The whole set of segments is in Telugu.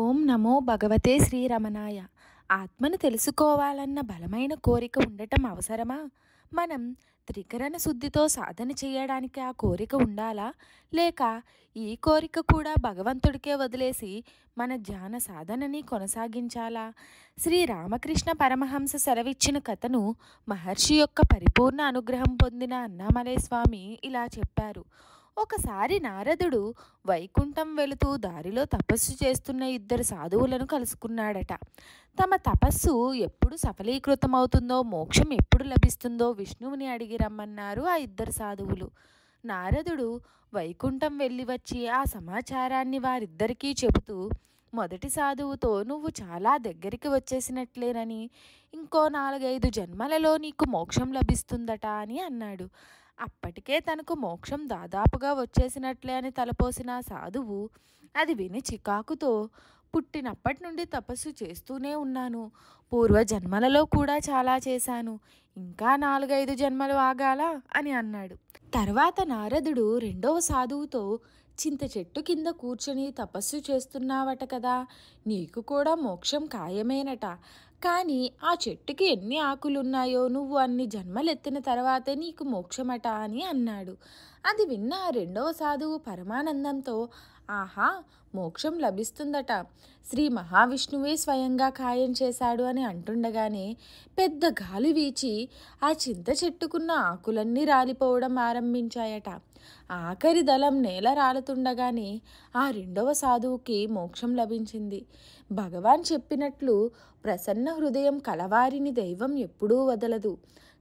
ఓం నమో భగవతే శ్రీరమణాయ ఆత్మను తెలుసుకోవాలన్న బలమైన కోరిక ఉండటం అవసరమా మనం త్రికరణ శుద్ధితో సాధన చేయడానికి ఆ కోరిక ఉండాలా లేక ఈ కోరిక కూడా భగవంతుడికే వదిలేసి మన ధ్యాన సాధనని కొనసాగించాలా శ్రీ రామకృష్ణ పరమహంస సెలవిచ్చిన కథను మహర్షి యొక్క పరిపూర్ణ అనుగ్రహం పొందిన అన్నామలై స్వామి ఇలా చెప్పారు ఒకసారి నారదుడు వైకుంఠం వెళుతూ దారిలో తపస్సు చేస్తున్న ఇద్దరు సాధువులను కలుసుకున్నాడట తమ తపస్సు ఎప్పుడు సఫలీకృతమవుతుందో మోక్షం ఎప్పుడు లభిస్తుందో విష్ణువుని అడిగి రమ్మన్నారు ఆ ఇద్దరు సాధువులు నారదుడు వైకుంఠం వెళ్ళి వచ్చి ఆ సమాచారాన్ని వారిద్దరికీ చెబుతూ మొదటి సాధువుతో నువ్వు చాలా దగ్గరికి వచ్చేసినట్లేనని ఇంకో నాలుగైదు జన్మలలో నీకు మోక్షం లభిస్తుందట అని అన్నాడు అప్పటికే తనకు మోక్షం దాదాపుగా వచ్చేసినట్లే అని తలపోసిన సాధువు అది విని చికాకుతో పుట్టినప్పటి నుండి తపస్సు చేస్తూనే ఉన్నాను పూర్వ జన్మలలో కూడా చాలా చేశాను ఇంకా నాలుగైదు జన్మలు ఆగాల అని అన్నాడు తర్వాత నారదుడు రెండవ సాధువుతో చింత చెట్టు కింద కూర్చొని తపస్సు చేస్తున్నావట కదా నీకు కూడా మోక్షం ఖాయమేనట కానీ ఆ చెట్టుకి ఎన్ని ఆకులున్నాయో నువ్వు అన్ని జన్మలెత్తిన తర్వాతే నీకు మోక్షమట అని అన్నాడు అది విన్న రెండవ సాధువు పరమానందంతో ఆహా మోక్షం లభిస్తుందట శ్రీ మహావిష్ణువే స్వయంగా ఖాయం చేశాడు అని అంటుండగానే పెద్ద గాలి వీచి ఆ చింత చెట్టుకున్న ఆకులన్నీ రాలిపోవడం ఆరంభించాయట ఆఖరి దళం నేల రాలుతుండగానే ఆ రెండవ సాధువుకి మోక్షం లభించింది భగవాన్ చెప్పినట్లు ప్రసన్న హృదయం కలవారిని దైవం ఎప్పుడూ వదలదు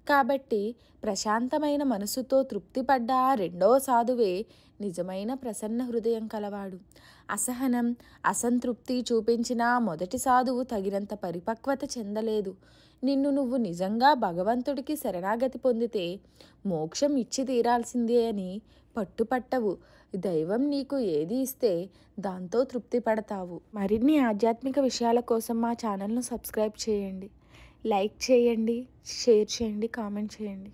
కాబట్టి ప్రశాంతమైన మనసుతో తృప్తిపడ్డ ఆ రెండవ సాధువే నిజమైన ప్రసన్న హృదయం కలవాడు అసహనం అసంతృప్తి చూపించిన మొదటి సాధువు తగినంత పరిపక్వత చెందలేదు నిన్ను నువ్వు నిజంగా భగవంతుడికి శరణాగతి పొందితే మోక్షం ఇచ్చి తీరాల్సిందే అని పట్టుపట్టవు దైవం నీకు ఏది ఇస్తే దాంతో తృప్తి పడతావు మరిన్ని ఆధ్యాత్మిక విషయాల కోసం మా ఛానల్ను సబ్స్క్రైబ్ చేయండి లైక్ చేయండి షేర్ చేయండి కామెంట్ చేయండి